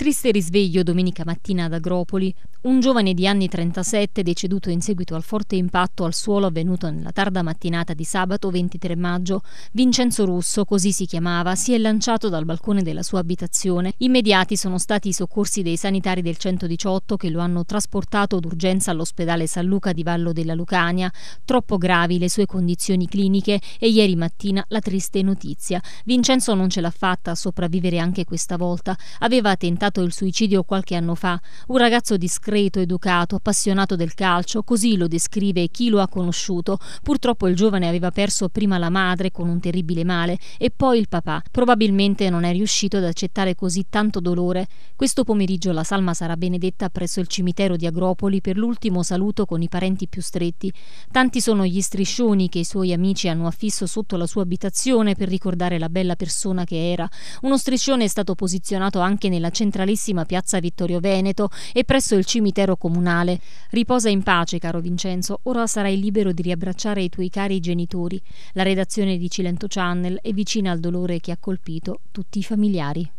Triste risveglio domenica mattina ad Agropoli. Un giovane di anni 37 deceduto in seguito al forte impatto al suolo avvenuto nella tarda mattinata di sabato 23 maggio, Vincenzo Russo, così si chiamava, si è lanciato dal balcone della sua abitazione. Immediati sono stati i soccorsi dei sanitari del 118 che lo hanno trasportato d'urgenza all'ospedale San Luca di Vallo della Lucania. Troppo gravi le sue condizioni cliniche e ieri mattina la triste notizia. Vincenzo non ce l'ha fatta a sopravvivere anche questa volta. Aveva tentato tentato il suicidio qualche anno fa, un ragazzo discreto, educato, appassionato del calcio, così lo descrive chi lo ha conosciuto. Purtroppo il giovane aveva perso prima la madre con un terribile male e poi il papà. Probabilmente non è riuscito ad accettare così tanto dolore. Questo pomeriggio la salma sarà benedetta presso il cimitero di Agropoli per l'ultimo saluto con i parenti più stretti. Tanti sono gli striscioni che i suoi amici hanno affisso sotto la sua abitazione per ricordare la bella persona che era. Uno striscione è stato posizionato anche nella centrale centralissima piazza Vittorio Veneto e presso il cimitero comunale. Riposa in pace, caro Vincenzo, ora sarai libero di riabbracciare i tuoi cari genitori. La redazione di Cilento Channel è vicina al dolore che ha colpito tutti i familiari.